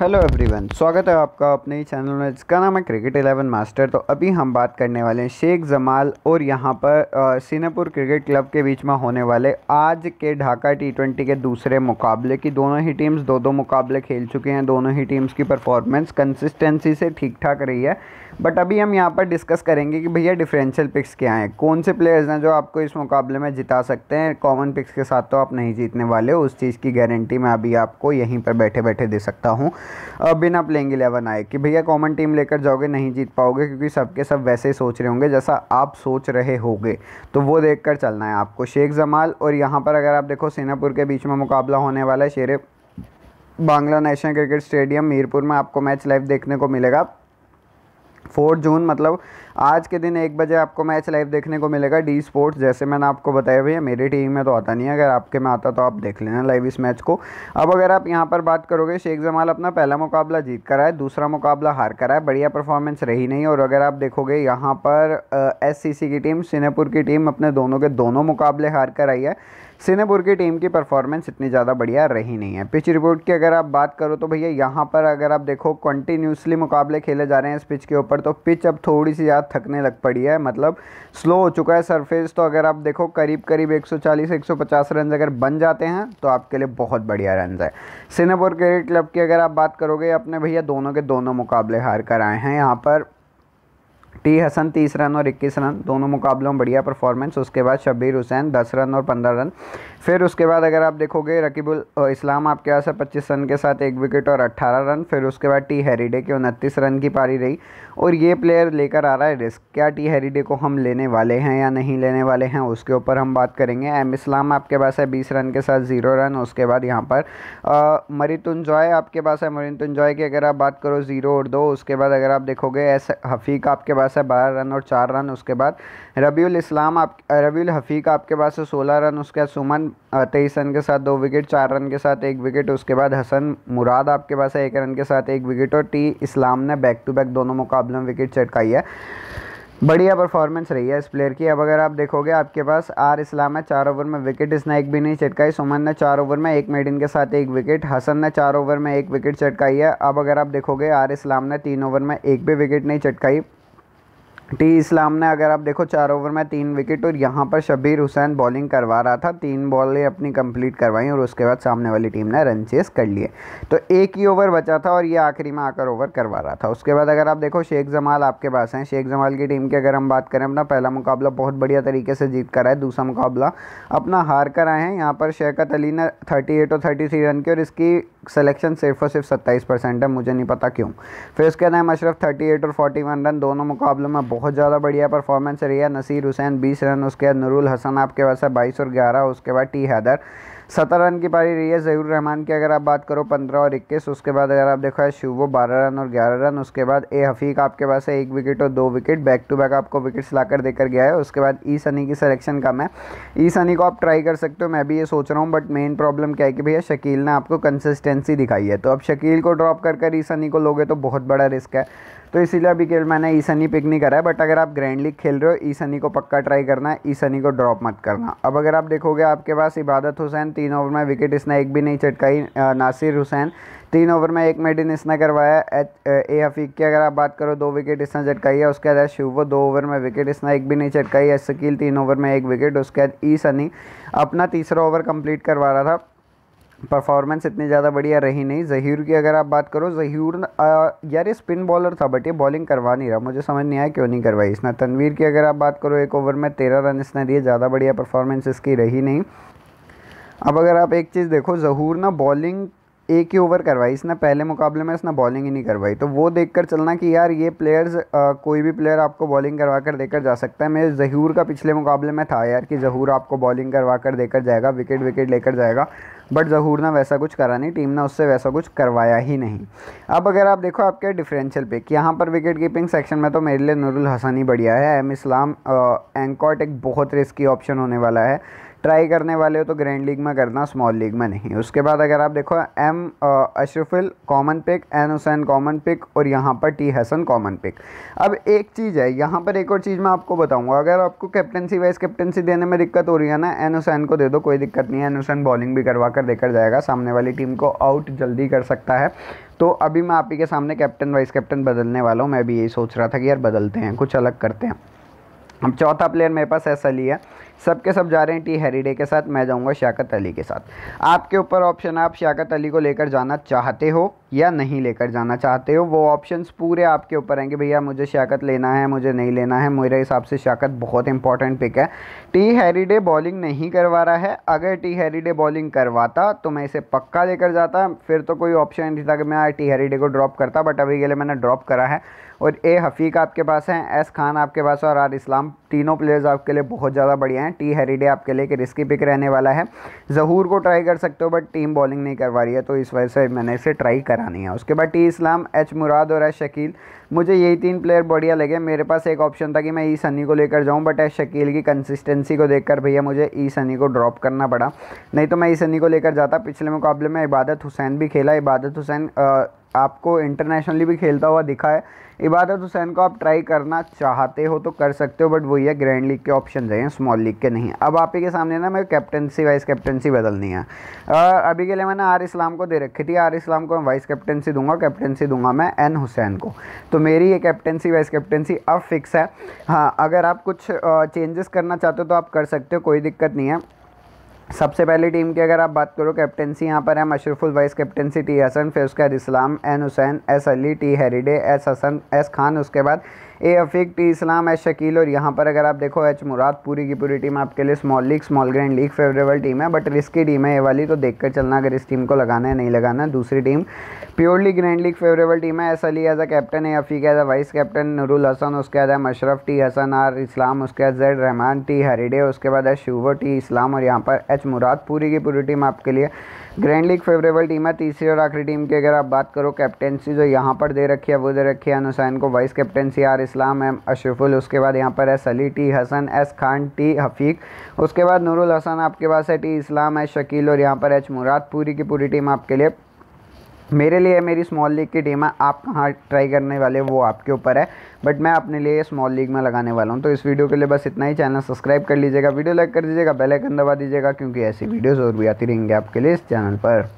hello everyone स्वागत है आपका अपने ही चैनल में जिसका नाम है क्रिकेट एलेवन मास्टर तो अभी हम बात करने वाले हैं शेख जमाल और यहाँ पर सिनेपुर क्रिकेट क्लब के बीच में होने वाले आज के ढाका टी ट्वेंटी के दूसरे मुकाबले की दोनों ही टीम्स दो दो मुकाबले खेल चुके हैं दोनों ही टीम्स की परफॉर्मेंस कंसिस्टेंसी से ठीक ठाक रही है बट अभी हम यहाँ पर डिस्कस करेंगे कि भैया डिफरेंशियल पिक्स क्या हैं कौन से प्लेयर्स हैं जो आपको इस मुकाबले में जिता सकते हैं कॉमन पिक्स के साथ तो आप नहीं जीतने वाले उस चीज़ की गारंटी मैं अभी आपको यहीं पर बैठे बैठे दे सकता हूँ बिना प्लेइंग इलेवन आए कि भैया कॉमन टीम लेकर जाओगे नहीं जीत पाओगे क्योंकि सबके सब वैसे ही सोच रहे होंगे जैसा आप सोच रहे होंगे तो वो देख कर चलना है आपको शेख जमाल और यहाँ पर अगर आप देखो सेनापुर के बीच में मुकाबला होने वाला है Sher Bangla national cricket stadium Mirpur में आपको मैच लाइव देखने को मिलेगा फोर जून मतलब आज के दिन एक बजे आपको मैच लाइव देखने को मिलेगा डी स्पोर्ट्स जैसे मैंने आपको बताया भैया मेरी टीम में तो आता नहीं है अगर आपके में आता तो आप देख लेना लाइव इस मैच को अब अगर आप यहाँ पर बात करोगे शेख जमाल अपना पहला मुकाबला जीत कर आए दूसरा मुकाबला हार कर आए बढ़िया परफॉर्मेंस रही नहीं और अगर आप देखोगे यहाँ पर एस की टीम सिनेपुर की टीम अपने दोनों के दोनों मुकाबले हार कर आई है सिनेपुर की टीम की परफॉर्मेंस इतनी ज़्यादा बढ़िया रही नहीं है पिच रिपोर्ट की अगर आप बात करो तो भैया यहाँ पर अगर आप देखो कंटिन्यूसली मुकाबले खेले जा रहे हैं इस पिच के ऊपर तो पिच अब थोड़ी सी ज़्यादा थकने लग पड़ी है मतलब स्लो हो चुका है सरफेस तो अगर आप देखो करीब करीब एक सौ रन अगर बन जाते हैं तो आपके लिए बहुत बढ़िया रन है सिनेपुर क्रिकेट क्लब की अगर आप बात करोगे अपने भैया दोनों के दोनों मुकाबले हार कर आए हैं यहाँ पर टी हसन तीस रन और इक्कीस रन दोनों मुकाबलों में बढ़िया परफॉर्मेंस उसके बाद शब्बीर हुसैन दस रन और पंद्रह रन फिर उसके बाद अगर आप देखोगे रकीबुल इस्लाम आपके पास है पच्चीस रन के साथ एक विकेट और अट्ठारह रन फिर उसके बाद टी हैरीडे की उनतीस रन की पारी रही और ये प्लेयर लेकर आ रहा है रिस्क क्या टी हेरीडे को हम लेने वाले हैं या नहीं लेने वाले हैं उसके ऊपर हम बात करेंगे एम इस्लाम आपके पास है बीस रन के साथ ज़ीरो रन उसके बाद यहाँ पर मरीतुन जॉय आपके पास है मरीतुन जॉय की अगर आप बात करो ज़ीरो और दो उसके बाद अगर आप देखोगे एस हफ़ीक आपके पास है बारह रन और चार रन उसके बाद रबील इस्लाम आप रबील हफ़ीक आपके पास है सोलह रन उसके बाद सुमन तेईस रन के साथ दो विकेट चार रन के साथ एक विकेट उसके बाद हसन मुराद आपके पास है एक रन के साथ एक विकेट और टी इस्लाम ने बैक टू बैक दोनों मुकाबले प्रॉब्लम विकेट चटकाई है बढ़िया परफॉर्मेंस रही है इस प्लेयर की अब अगर आप देखोगे आपके पास आर इस्लाम है चार ओवर में विकेट इसने एक भी नहीं चटकाई सुमन ने चार ओवर में एक मेडिन के साथ एक विकेट हसन ने चार ओवर में एक विकेट चटकाई है अब अगर आप देखोगे आर इस्लाम ने तीन ओवर में एक भी विकेट नहीं चटकाई टी इस्लाम ने अगर आप देखो चार ओवर में तीन विकेट और यहाँ पर शबीर हुसैन बॉलिंग करवा रहा था तीन बॉलें अपनी कंप्लीट करवाई और उसके बाद सामने वाली टीम ने रन चेस कर लिए तो एक ही ओवर बचा था और ये आखिरी में आकर ओवर करवा रहा था उसके बाद अगर आप देखो शेख जमाल आपके पास हैं शेख जमाल की टीम की अगर हम बात करें अपना पहला मुकाबला बहुत बढ़िया तरीके से जीत कर आए दूसरा मुकाबला अपना हार कर आए हैं यहाँ पर शेखत अली ने थर्टी और थर्टी रन की और इसकी सलेक्शन सिर्फ और सिर्फ सत्ताईस है मुझे नहीं पता क्यों फिर उसके बाद अशरफ थर्टी और फोर्टी रन दोनों मुकाबलों में बहुत ज़्यादा बढ़िया परफॉर्मेंस रही है नसीर हुसैन बीस रन उसके बाद नूरुल हसन आपके पास है बाईस और ग्यारह उसके बाद टी हैदर सत्रह रन की पारी रही है जहीर रहमान की अगर आप बात करो पंद्रह और इक्कीस उसके बाद अगर आप देखो शिवो बारह रन और ग्यारह रन उसके बाद ए हफ़ीक आपके पास है एक विकेट और दो विकेट बैक टू बैक आपको विकेट्स लाकर देकर गया है उसके बाद ई सनी की सिलेक्शन कम है ई सनी को आप ट्राई कर सकते हो मैं भी ये सोच रहा हूँ बट मेन प्रॉब्लम क्या है कि भैया शकील ने आपको कंसिस्टेंसी दिखाई है तो अब शकील को ड्रॉप कर कर ई सनी को लोगे तो बहुत बड़ा रिस्क है तो इसीलिए अभी केवल मैंने ईसनी पिक नहीं करा है बट अगर आप ग्रैंड लीग खेल रहे हो ईसनी को पक्का ट्राई करना है ईसनी को ड्रॉप मत करना अब अगर आप देखोगे आपके पास इबादत हुसैन तीन ओवर में विकेट इसने एक भी नहीं चटकाई नासिर हुसैन तीन ओवर में एक मेडिन इसने करवाया एच ए हफीक की अगर आप बात करो दो विकेट इसने चटकाई है उसके बाद शिवो दो ओवर में विकेट इसने एक भी नहीं चटकाई एस शकील तीन ओवर में एक विकेट उसके बाद ई सनी अपना तीसरा ओवर कंप्लीट करवा रहा था परफॉर्मेंस इतनी ज़्यादा बढ़िया रही नहीं जहीर की अगर आप बात करो जहीर यार ये स्पिन बॉलर था बट ये बॉलिंग करवा नहीं रहा मुझे समझ नहीं आया क्यों नहीं करवाई इसने तनवीर की अगर आप बात करो एक ओवर में तेरह रन इसने दिए ज़्यादा बढ़िया परफॉर्मेंस इसकी रही नहीं अब अगर आप एक चीज़ देखो जहूर ना बॉलिंग एक ही ओवर करवाई इसने पहले मुकाबले में इसने बॉलिंग ही नहीं करवाई तो वो देखकर चलना कि यार ये प्लेयर्स आ, कोई भी प्लेयर आपको बॉलिंग करवा कर देकर जा सकता है मेरे जहूर का पिछले मुकाबले में था यार कि जहूर आपको बॉलिंग करवा कर देकर जाएगा विकेट विकेट लेकर जाएगा बट जहूर ने वैसा कुछ करा नहीं टीम ने उससे वैसा कुछ करवाया ही नहीं अब अगर आप देखो आपके डिफरेंशियल पिक यहाँ पर विकेट कीपिंग सेक्शन में तो मेरे लिए नूरुल हसन ही बढ़िया है एम इस्लाम एंकॉट एक बहुत रिस्की ऑप्शन होने वाला है ट्राई करने वाले हो तो ग्रैंड लीग में करना स्मॉल लीग में नहीं उसके बाद अगर आप देखो M Ashraful common pick N Hussain common pick और यहाँ पर टी हसन कॉमन पिक अब एक चीज़ है यहाँ पर एक और चीज़ मैं आपको बताऊँगा अगर आपको कैप्टनसी वाइस कैप्टनसी देने में दिक्कत हो रही है ना एन हुसैन को दे दो कोई दिक्कत नहीं है एन हुसैन बॉलिंग भी करवा कर देकर जाएगा सामने वाली टीम को आउट जल्दी कर सकता है तो अभी मैं आप ही के सामने कैप्टन वाइस कैप्टन बदलने वाला हूँ मैं भी यही सोच रहा था कि यार बदलते हैं कुछ अलग करते हैं अब चौथा प्लेयर मेरे पास एस अली है सब के सब जा रहे हैं टी हेरीडे के साथ मैं जाऊंगा शाकत अली के साथ आपके ऊपर ऑप्शन है आप शाकत अली को लेकर जाना चाहते हो या नहीं लेकर जाना चाहते हो वो ऑप्शंस पूरे आपके ऊपर हैं कि भैया मुझे शाकत लेना है मुझे नहीं लेना है मेरे हिसाब से शाकत बहुत इंपॉर्टेंट पिक है टी हैरीडे बॉलिंग नहीं करवा रहा है अगर टी हैरीडे बॉलिंग करवाता तो मैं इसे पक्का लेकर जाता फिर तो कोई ऑप्शन नहीं था कि मैं टी हैरीडे को ड्रॉप करता बट अभी के लिए मैंने ड्रॉप करा है और ए हफ़ीक आपके पास हैं एस खान आपके पास और आर इस्लाम तीनों प्लेयर्स आपके लिए बहुत ज़्यादा बढ़िया हैं टी हैरीडे आपके लिए एक रिस्की पिक रहने वाला है जहूर को ट्राई कर सकते हो बट टीम बॉलिंग नहीं करवा रही है तो इस वजह से मैंने इसे ट्राई करा करानी है उसके बाद टी इस्लाम एच मुराद और एच शकील मुझे यही तीन प्लेयर बढ़िया लगे मेरे पास एक ऑप्शन था कि मैं ई e सनी को लेकर जाऊँ बट शकील की कंसिस्टेंसी को देखकर भैया मुझे ई e सनी को ड्रॉप करना पड़ा नहीं तो मैं ई e सनी को लेकर जाता पिछले मुकाबले में इबादत हुसैन भी खेला इबादत हुसैन आपको इंटरनेशनली भी खेलता हुआ दिखा है इबादत हुसैन को आप ट्राई करना चाहते हो तो कर सकते हो बट वही है ग्रैंड लीग के ऑप्शन रहे हैं स्मॉल लीग के नहीं अब आप ही के सामने ना मेरे कैप्टनसी वाइस कैप्टनसी बदलनी है आ, अभी के लिए मैंने आर इस्लाम को दे रखी थी आर इस्लाम को मैं वाइस कैप्टनसी दूंगा कैप्टनसी दूंगा मैं एन हुसैन को तो मेरी ये कैप्टनसी वाइस कैप्टनसी अब फिक्स है हाँ अगर आप कुछ चेंजेस करना चाहते हो तो आप कर सकते हो कोई दिक्कत नहीं है सबसे पहले टीम की अगर आप बात करो कैप्टनसी यहाँ पर है Mashruful vice captaincy T Hasan फिर उसके बाद Islam N Hussain S Ali T Hridoy S Hasan S Khan उसके बाद A Afif T Islam S Shakil और यहाँ पर अगर आप देखो एच मुराद पूरी की पूरी टीम आपके लिए small league small grand league favourable team है बट रिस्की टीम है ये वाली तो देख कर चलना अगर इस टीम को लगाना है नहीं लगाना है दूसरी team purely grand league favourable team है S Ali as a captain है Afif as a vice captain Nurul Hasan उसके बाद है मशरफ टी हसन आर इस्लाम उसके बाद जैड रहमान टी हरीडे उसके बाद है शुभ टी इस्लाम और यहाँ पर एच मुराद पूरी की पूरी टीम आपके लिए ग्रैंड लीग फेवरेबल टीम है तीसरी और आखिरी टीम की अगर आप बात करो कैप्टेंसी जो यहाँ पर दे रखी है वो दे रखी है अनुसैन को vice captaincy R Islam M Ashraful उसके बाद यहाँ पर है Sali T Hasan S Khan T Hafeek उसके बाद नूरुल हसन आपके पास है टी इस्लाम एस शकील और यहाँ पर एच मुराद पूरी की पूरी टीम आपके लिए मेरे लिए मेरी स्मॉल लीग की टीम है आप कहाँ ट्राई करने वाले वो आपके ऊपर है बट मैं अपने लिए स्मॉल लीग में लगाने वाला हूँ तो इस वीडियो के लिए बस इतना ही चैनल सब्सक्राइब कर लीजिएगा वीडियो लाइक कर दीजिएगा बेल आइकन दबा दीजिएगा क्योंकि ऐसी वीडियोज़ और भी आती रहेंगे आपके लिए इस चैनल पर